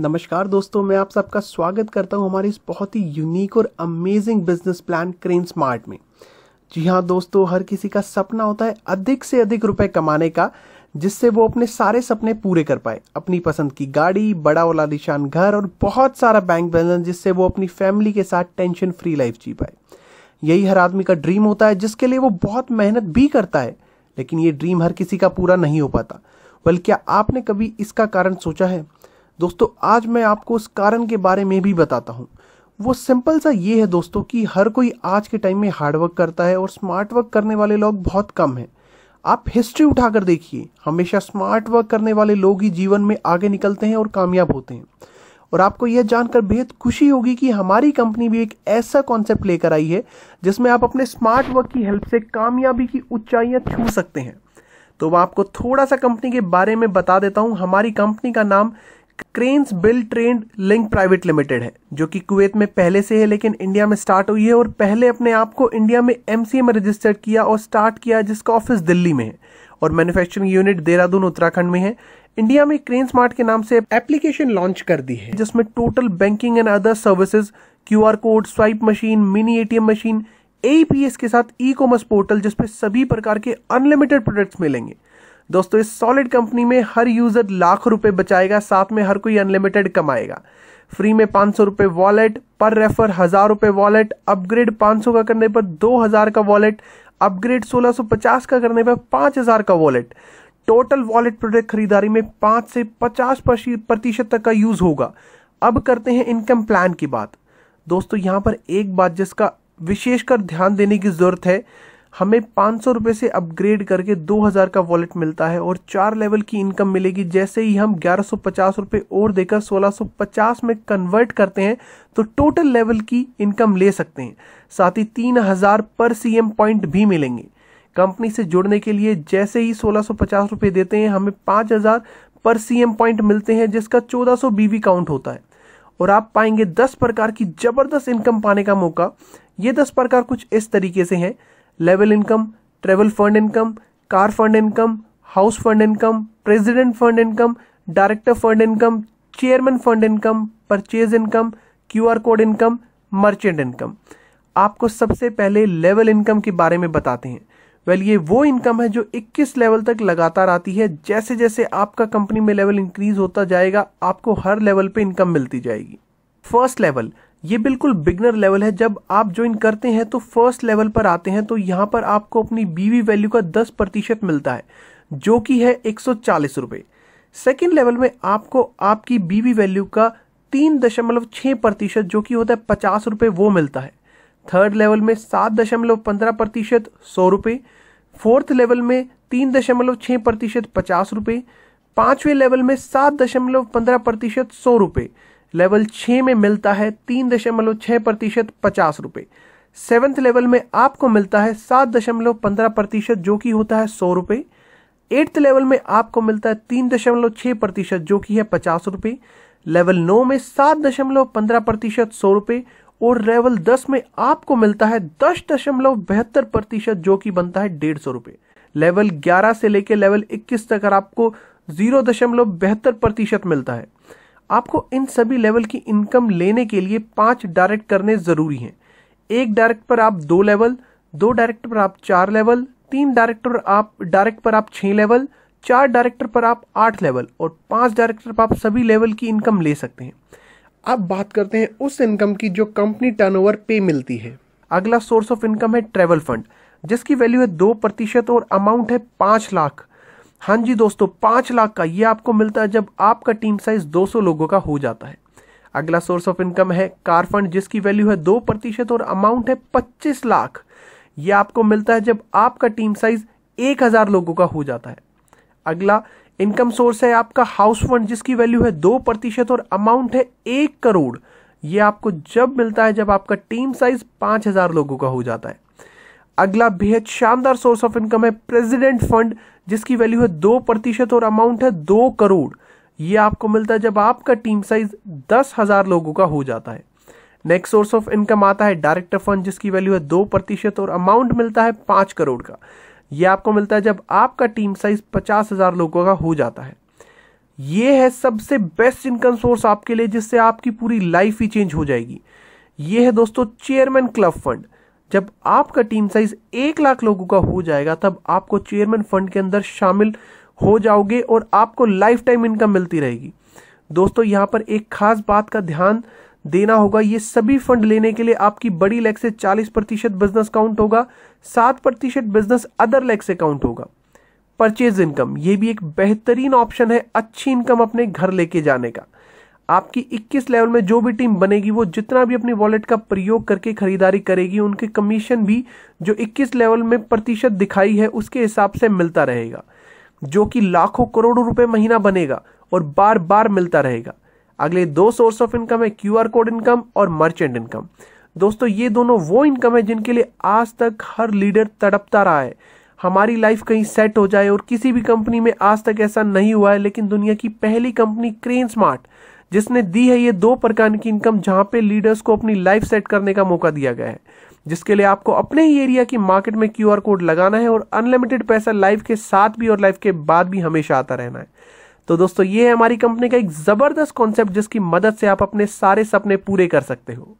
नमस्कार दोस्तों मैं आप सबका स्वागत करता हूं हमारे इस बहुत ही यूनिक और amazing business plan Crane Smart में जी हाँ दोस्तों हर किसी का सपना होता है अधिक से अधिक रुपए कमाने का जिससे वो अपने सारे सपने पूरे कर पाए अपनी पसंद की गाड़ी बड़ा वाला निशान घर और बहुत सारा बैंक बैलेंस जिससे वो अपनी फैमिली के साथ टेंशन फ्री लाइफ जी पाए यही हर आदमी का ड्रीम होता है जिसके लिए वो बहुत मेहनत भी करता है लेकिन ये ड्रीम हर किसी का पूरा नहीं हो पाता बल्कि आपने कभी इसका कारण सोचा है दोस्तों आज मैं आपको उस कारण के बारे में भी बताता हूँ वो सिंपल सा ये है दोस्तों कि हर कोई आज के टाइम में हार्डवर्क करता है और स्मार्ट वर्क करने वाले लोग बहुत कम हैं आप हिस्ट्री उठाकर देखिए हमेशा स्मार्ट वर्क करने वाले लोग ही जीवन में आगे निकलते हैं और कामयाब होते हैं और आपको यह जानकर बेहद खुशी होगी कि हमारी कंपनी भी एक ऐसा कॉन्सेप्ट लेकर आई है जिसमें आप अपने स्मार्ट वर्क की हेल्प से कामयाबी की ऊंचाइयां छू सकते हैं तो मैं आपको थोड़ा सा कंपनी के बारे में बता देता हूं हमारी कंपनी का नाम Cranes bill trend link private limited है जो कि कुवैत में पहले से है लेकिन इंडिया में स्टार्ट हुई है और पहले अपने आप को इंडिया में एमसीए में रजिस्टर किया और स्टार्ट किया जिसका ऑफिस दिल्ली में है और मैन्युफैक्चरिंग यूनिट देहरादून उत्तराखंड में है इंडिया में क्रेन स्मार्ट के नाम से एप्लीकेशन लॉन्च कर दी है जिसमें total banking and other services QR code swipe machine mini ATM machine APS के साथ ई कॉमर्स पोर्टल जिसपे सभी प्रकार के अनलिमिटेड प्रोडक्ट्स मिलेंगे दोस्तों इस सॉलिड कंपनी में हर यूज़र लाख रुपए बचाएगा साथ में हर कोई अनलिमिटेड कमाएगा फ्री में पाँच सौ रुपये वॉलेट पर रेफर हज़ार रुपये वॉलेट अपग्रेड पाँच सौ का करने पर दो हज़ार का वॉलेट अपग्रेड सोलह सौ पचास का करने पर पाँच हज़ार का वॉलेट टोटल वॉलेट प्रोडक्ट खरीदारी में पाँच से पचास प्रतिशत तक का यूज़ होगा अब करते हैं इनकम प्लान की बात दोस्तों यहाँ पर एक बात जिसका विशेषकर ध्यान देने की ज़रूरत है हमें पाँच सौ से अपग्रेड करके दो हज़ार का वॉलेट मिलता है और चार लेवल की इनकम मिलेगी जैसे ही हम ग्यारह सौ पचास और देकर सोलह पचास में कन्वर्ट करते हैं तो टोटल लेवल की इनकम ले सकते हैं साथ ही तीन हज़ार पर सीएम पॉइंट भी मिलेंगे कंपनी से जुड़ने के लिए जैसे ही सोलह सौ पचास देते हैं हमें पाँच हज़ार पर सीएम पॉइंट मिलते हैं जिसका चौदह सौ बीवी काउंट होता है और आप पाएंगे दस प्रकार की ज़बरदस्त इनकम पाने का मौका ये दस प्रकार कुछ इस तरीके से हैं level income travel fund income car fund income house fund income president fund income director fund income chairman fund income purchase income QR code income merchant income आपको सबसे पहले लेवल इनकम के बारे में बताते हैं वेल well, ये वो इनकम है जो 21 लेवल तक लगातार आती है जैसे जैसे आपका कंपनी में लेवल इंक्रीज होता जाएगा आपको हर लेवल पे इनकम मिलती जाएगी फर्स्ट लेवल ये बिल्कुल बिगनर लेवल है जब आप ज्वाइन करते हैं तो फर्स्ट लेवल पर आते हैं तो यहाँ पर आपको अपनी बीवी वैल्यू का दस प्रतिशत मिलता है जो कि है एक सौ चालीस रुपये सेकेंड लेवल में आपको आपकी बीवी वैल्यू का तीन दशमलव छः प्रतिशत जो कि होता है पचास रुपये वो मिलता है थर्ड लेवल में सात दशमलव पंद्रह प्रतिशत सौ रुपये फोर्थ लेवल में तीन दशमलव छः प्रतिशत पचास रुपये पाँचवें लेवल में सात दशमलव पंद्रह प्रतिशत सौ रुपये लेवल छः में मिलता है तीन दशमलव छः प्रतिशत पचास रुपये सेवन्थ लेवल में आपको मिलता है सात दशमलव पंद्रह प्रतिशत जो कि होता है सौ रुपये एट्थ लेवल में आपको मिलता है तीन दशमलव छः प्रतिशत जो कि है पचास रुपये लेवल नौ में सात दशमलव पंद्रह प्रतिशत सौ रुपये और लेवल दस में आपको मिलता है दस दशमलव बहत्तर प्रतिशत जो कि बनता है डेढ़ सौ रुपये लेवल ग्यारह से लेकर लेवल इक्कीस तक आपको जीरो दशमलव बहत्तर प्रतिशत मिलता है आपको इन सभी लेवल की इनकम लेने के लिए पांच डायरेक्ट करने ज़रूरी हैं एक डायरेक्ट पर आप दो लेवल दो डायरेक्ट पर आप चार लेवल तीन डायरेक्टर आप डायरेक्ट पर आप छह लेवल चार डायरेक्टर पर आप आठ लेवल और पांच डायरेक्टर पर आप सभी लेवल की इनकम ले सकते हैं अब बात करते हैं उस इनकम की जो कंपनी टर्नओवर पे मिलती है अगला सोर्स ऑफ इनकम है ट्रेवल फंड जिसकी वैल्यू है दो प्रतिशत और अमाउंट है पांच लाख हाँ जी दोस्तों पाँच लाख का ये आपको मिलता है जब आपका टीम साइज 200 लोगों का हो जाता है अगला सोर्स ऑफ इनकम है कार फंड जिसकी वैल्यू है दो प्रतिशत और अमाउंट है 25 लाख ये आपको मिलता है जब आपका टीम साइज 1000 लोगों का हो जाता है अगला इनकम सोर्स है आपका हाउस फंड जिसकी वैल्यू है दो प्रतिशत और अमाउंट है एक करोड़ ये आपको जब मिलता है जब आपका टीम साइज हजार लोगों का हो जाता है अगला बेहद शानदार सोर्स ऑफ इनकम है प्रेजिडेंट फंड जिसकी वैल्यू है दो प्रतिशत और अमाउंट है दो करोड़ ये आपको मिलता है जब आपका टीम साइज दस हजार लोगों का हो जाता है नेक्स्ट सोर्स ऑफ इनकम आता है डायरेक्टर फंड जिसकी वैल्यू है दो प्रतिशत और अमाउंट मिलता है पांच करोड़ का ये आपको मिलता है जब आपका टीम साइज पचास हजार लोगों का हो जाता है ये है सबसे बेस्ट इनकम सोर्स आपके लिए जिससे आपकी पूरी लाइफ ही चेंज हो जाएगी ये है दोस्तों चेयरमैन क्लब फंड जब आपका टीम साइज एक लाख लोगों का हो जाएगा तब आपको चेयरमैन फंड के अंदर शामिल हो जाओगे और आपको लाइफ टाइम इनकम मिलती रहेगी दोस्तों यहाँ पर एक खास बात का ध्यान देना होगा ये सभी फंड लेने के लिए आपकी बड़ी लेग से 40 प्रतिशत बिजनेस काउंट होगा 7 प्रतिशत बिजनेस अदर लेग से काउंट होगा परचेज इनकम ये भी एक बेहतरीन ऑप्शन है अच्छी इनकम अपने घर लेके जाने का आपकी 21 लेवल में जो भी टीम बनेगी वो जितना भी अपनी वॉलेट का प्रयोग करके खरीदारी करेगी उनके कमीशन भी जो 21 लेवल में प्रतिशत दिखाई है उसके हिसाब से मिलता रहेगा जो कि लाखों करोड़ों रुपए महीना बनेगा और बार बार मिलता रहेगा अगले दो सोर्स ऑफ इनकम है क्यू कोड इनकम और मर्चेंट इनकम दोस्तों ये दोनों वो इनकम है जिनके लिए आज तक हर लीडर तड़पता रहा है हमारी लाइफ कहीं सेट हो जाए और किसी भी कंपनी में आज तक ऐसा नहीं हुआ है लेकिन दुनिया की पहली कंपनी क्रेन स्मार्ट जिसने दी है ये दो प्रकार की इनकम जहां पे लीडर्स को अपनी लाइफ सेट करने का मौका दिया गया है जिसके लिए आपको अपने ही एरिया की मार्केट में क्यू कोड लगाना है और अनलिमिटेड पैसा लाइफ के साथ भी और लाइफ के बाद भी हमेशा आता रहना है तो दोस्तों ये है हमारी कंपनी का एक ज़बरदस्त कॉन्सेप्ट जिसकी मदद से आप अपने सारे सपने पूरे कर सकते हो